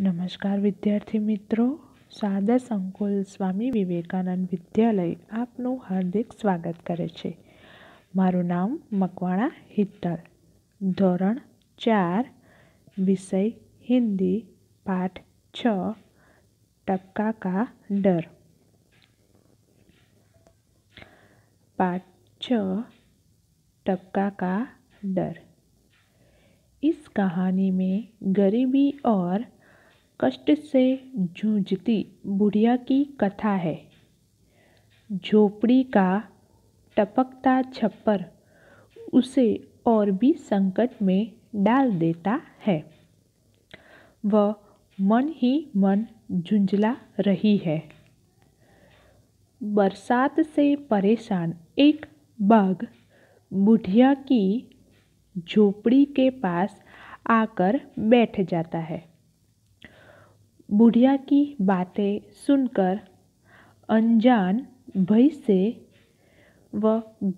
નમસ્કાર વિદ્યાર્થી મિત્રો સાદર સંકુલ સ્વામી વિવેકાનંદ વિદ્યાલય આપનું હાર્દિક સ્વાગત કરે છે મારું નામ મકવાણા હિત્તલ ધોરણ ચાર વિષય હિન્દી પાઠ છ ટપકા કા ડર પાઠ છ टपका का डर इस कहानी में गरीबी और कष्ट से जूझती बुढ़िया की कथा है झोपड़ी का टपकता छप्पर उसे और भी संकट में डाल देता है वह मन ही मन झुंझला रही है बरसात से परेशान एक बाघ बुढ़िया की झोपड़ी के पास आकर बैठ जाता है બુઢિયા કી બાતે सुनकर अनजान भय से વ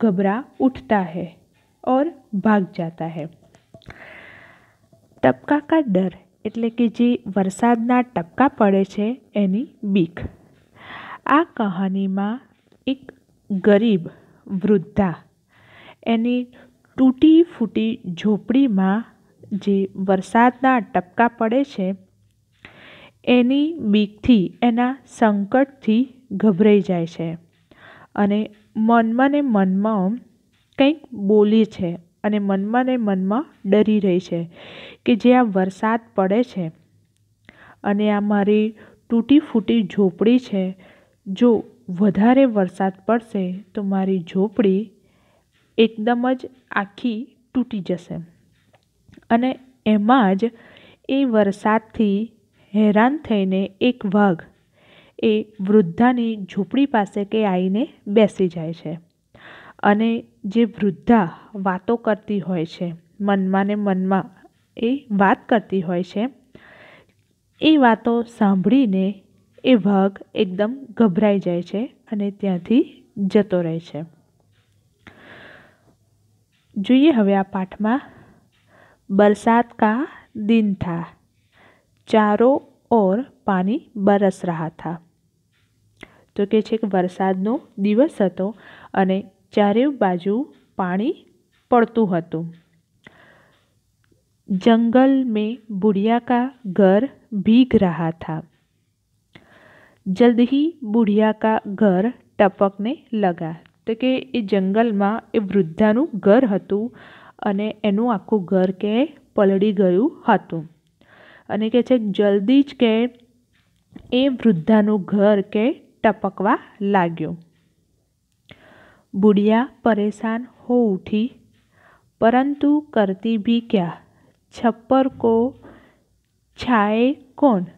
ગભરા ઉઠતા है और ભાગ જાતા હે ટપકા કા ડર એટલે કે જે વરસાદના ટપકા પડે છે એની બીક આ કહાનીમાં એક ગરીબ વૃદ્ધા એની તૂટી ફૂટી ઝોપડીમાં જે વરસાદના ટપકા પડે છે એની બીકથી એના સંકટથી ગભરાઈ જાય છે અને મનમાં ને મનમાં કંઈક બોલી છે અને મનમાં ને મનમાં ડરી રહી છે કે જે આ વરસાદ પડે છે અને આ મારી તૂટી ફૂટી ઝોપડી છે જો વધારે વરસાદ પડશે તો મારી ઝોપડી એકદમ જ આખી તૂટી જશે અને એમાં જ એ વરસાદથી હેરાન થઈને એક વાઘ એ વૃદ્ધાની ઝૂંપડી પાસે કે આવીને બેસી જાય છે અને જે વૃદ્ધા વાતો કરતી હોય છે મનમાં ને મનમાં એ વાત કરતી હોય છે એ વાતો સાંભળીને એ વાઘ એકદમ ગભરાઈ જાય છે અને ત્યાંથી જતો રહે છે જોઈએ હવે આ પાઠમાં બરસાત કા દિન થા ચારો ઓર પાણી બરસ રહ્યા થા તો કે છે કે વરસાદનો દિવસ હતો અને ચારે બાજુ પાણી પડતું હતું જંગલ મેં બુઢિયા કા ઘર ભીગ રહ્યા થા જલ્દ હી બુઢિયા કા ઘર ટપકને લગા તો કે એ જંગલમાં એ વૃદ્ધાનું ઘર હતું અને એનું આખું ઘર કે પલળી ગયું હતું અને કહે છે જલ્દી જ કે એ વૃદ્ધાનું ઘર કે ટપકવા લાગ્યું બુડિયા પરેશાન હો ઉઠી પરંતુ કરતી બી ક્યા છપ્પર કો છાએ કોણ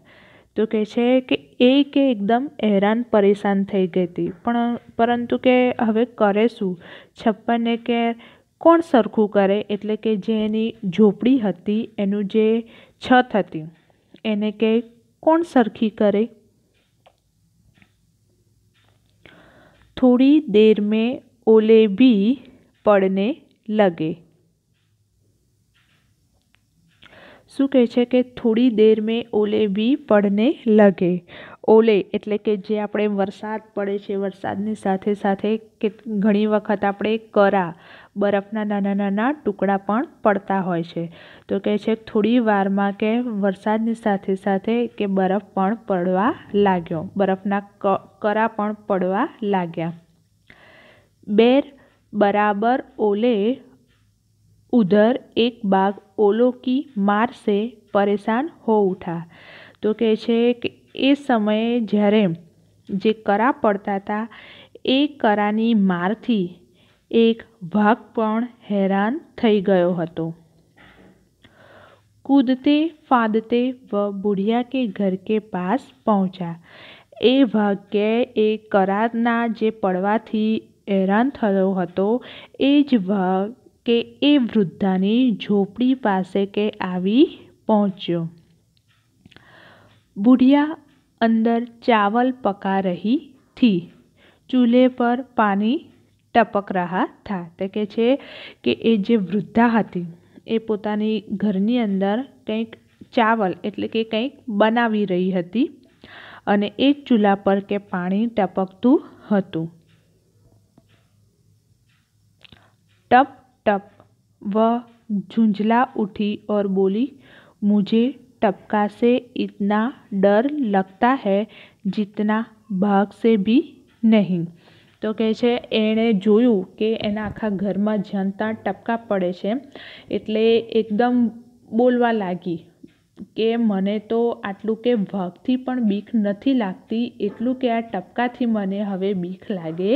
તો કહે છે કે એ કે એકદમ હેરાન પરેશાન થઈ ગઈ હતી પણ પરંતુ કે હવે કરે શું છપ્પરને કે કોણ સરખું કરે એટલે કે જે એની ઝોપડી હતી એનું જે છ થતી એને કે કોણ સરખી કરે થોડી દેર મેં ઓલે भी પડને લગે શું કહે છે કે થોડી દેર મેં ઓલે બી પડને લગે ઓલે એટલે કે જે આપણે વરસાદ પડે છે વરસાદની સાથે સાથે કે ઘણી વખત આપણે કરા બરફના નાના નાના ટુકડા પણ પડતા હોય છે તો કહે છે થોડી વારમાં કે વરસાદની સાથે સાથે કે બરફ પણ પડવા લાગ્યો બરફના કરા પણ પડવા લાગ્યા બેર બરાબર ઓલે ઉધર એક બાગ ઓલો કી मार પરેશાન હો ઉઠા તો કહે છે કે એ સમયે જ્યારે જે કરા પડતા હતા એ કરાની મારથી એક વાઘ પણ હેરાન થઈ ગયો હતો કૂદતે ફાંદતે વ બુઢિયા કે ઘર કે પાસ પહોંચ્યા એ વાઘે એ કરારના જે પડવાથી હેરાન થયો હતો એ જ વાઘ કે એ વૃદ્ધાની ઝોપડી પાસે કે આવી પહોંચ્યો બુઢિયા અંદર ચાવલ પકા रही थी चूल्हे पर પાણી ટપક રહા થા તે કહે છે કે એ જે વૃદ્ધા હતી એ પોતાની ઘરની અંદર કંઈક ચાવલ એટલે કે કંઈક બનાવી રહી હતી અને એ ચૂલા પર કે પાણી ટપકતું હતું ટપ ટપ વ झुंझला ઉઠી ઓર બોલી मुझे टपका से इतना डर લગતા હૈ જીતના ભાગ સે ભી નહીં તો કહે છે એણે જોયું કે એના આખા ઘરમાં જનતા ટપકા પડે છે એટલે એકદમ બોલવા લાગી કે મને તો આટલું કે ભાગથી પણ બીક નથી લાગતી એટલું કે આ ટપકાથી મને હવે બીક લાગે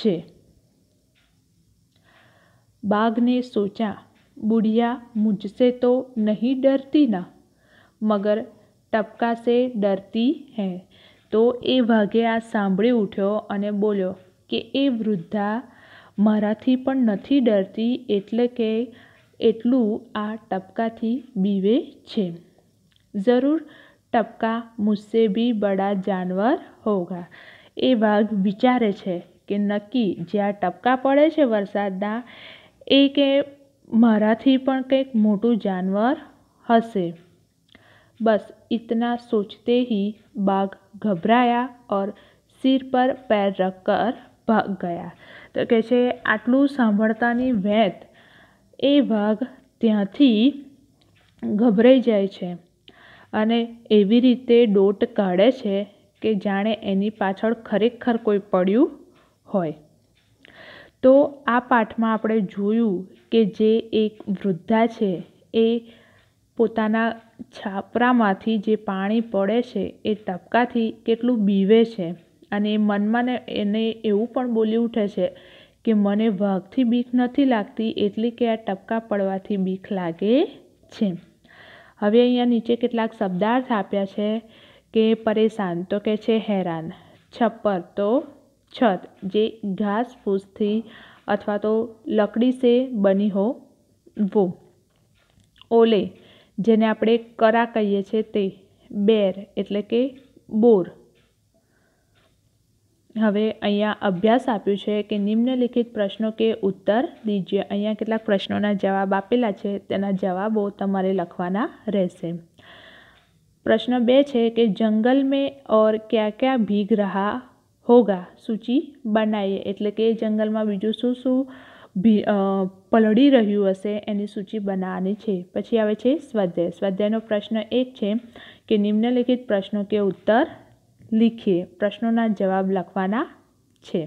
છે બાઘને સોચા બુડિયા મુજસે તો નહીં ડરતી ના મગર ટપકાશે ડરતી હૈ તો એ વાઘે આ સાંભળી ઉઠ્યો અને બોલ્યો કે એ વૃદ્ધા મારાથી પણ નથી ડરતી એટલે કે એટલું આ ટપકાથી બીવે છે જરૂર ટપકા મુઝસે બી બડા જાનવર હોગા એ વાઘ વિચારે છે કે નક્કી જ્યાં ટપકા પડે છે વરસાદના એ કે મારાથી પણ કંઈક મોટું જાનવર હશે બસ इतना સોચતે ही बाघ घबराया और સિર પર પેર રખકર ભાગ ગયા તો કે છે આટલું સાંભળતાની વેંત એ વાઘ ત્યાંથી ગભરાઈ જાય છે અને એવી રીતે ડોટ કાઢે છે કે જાણે એની પાછળ ખરેખર કોઈ પડ્યું હોય તો આ પાઠમાં આપણે જોયું કે જે એક વૃદ્ધા છે એ પોતાના છાપરામાંથી જે પાણી પડે છે એ ટપકાથી કેટલું બીવે છે અને મનમાં ને એને એવું પણ બોલી ઉઠે છે કે મને વાઘથી બીક નથી લાગતી એટલી કે આ ટપકા પડવાથી બીક લાગે છે હવે અહીંયા નીચે કેટલાક શબ્દાર્થ આપ્યા છે કે પરેશાન તો કે છે હેરાન છપ્પર તો છત જે ઘાસફૂસથી અથવા તો લકડી સે બની હો વો ઓલે જેને આપણે કરા કહીએ છીએ તે બેર એટલે કે બોર હવે અહીંયા અભ્યાસ આપ્યું છે કે નિમ્નલિખિત પ્રશ્નો કે ઉત્તર દીજીએ અહીંયા કેટલાક પ્રશ્નોના જવાબ આપેલા છે તેના જવાબો તમારે લખવાના રહેશે પ્રશ્ન બે છે કે જંગલ મેં ઓર ક્યાં ક્યાં ભીગ રહા હોગા સૂચિ બનાવીએ એટલે કે જંગલમાં બીજું શું શું ભી પલળી રહ્યું હશે એની સૂચિ બનાવવાની છે પછી આવે છે સ્વાધ્યાય સ્વાધ્યાયનો પ્રશ્ન એક છે કે નિમ્નલિખિત પ્રશ્નો કે ઉત્તર લીખીએ પ્રશ્નોના જવાબ લખવાના છે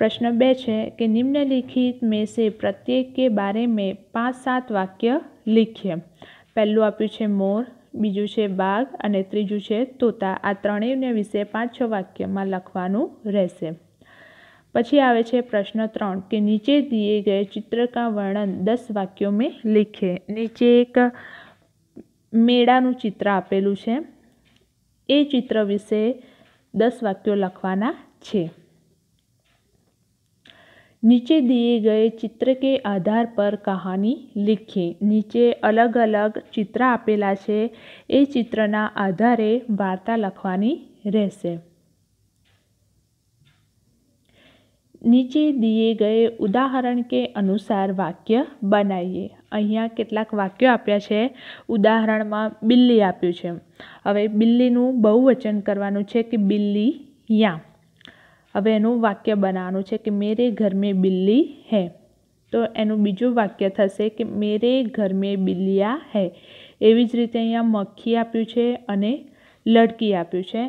પ્રશ્ન બે છે કે નિમ્નલિખિત મેં સે પ્રત્યેક કે બારે મેં પાંચ સાત વાક્ય લીખીએ પહેલું આપ્યું છે મોર બીજું છે બાઘ અને ત્રીજું છે તોતા આ ત્રણેયને વિશે પાંચ છ વાક્યમાં લખવાનું રહેશે પછી આવે છે પ્રશ્ન ત્રણ કે નીચે દીએ ગયે ચિત્ર કા વર્ણન દસ વાક્યો મેં લિખે નીચે એક મેળાનું ચિત્ર આપેલું છે એ ચિત્ર વિશે દસ વાક્યો લખવાના છે નીચે દીએ ગયે ચિત્ર કે આધાર પર કહાની લિખી નીચે અલગ અલગ ચિત્ર આપેલા છે એ ચિત્રના આધારે વાર્તા લખવાની રહેશે નીચે દિએ ગયે ઉદાહરણ કે અનુસાર વાક્ય બનાવીએ અહીંયા કેટલાક વાક્યો આપ્યા છે ઉદાહરણમાં બિલ્લી આપ્યું છે હવે બિલ્લીનું બહુવચન કરવાનું છે કે બિલ્લી યા હવે એનું વાક્ય બનાવવાનું છે કે મેરે ઘર મેં બિલ્લી હે તો એનું બીજું વાક્ય થશે કે મેરે ઘર મેં બિલ્લિયા હે એવી જ રીતે અહીંયા મક્ખી આપ્યું છે અને લડકી આપ્યું છે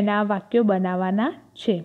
એના વાક્યો બનાવવાના છે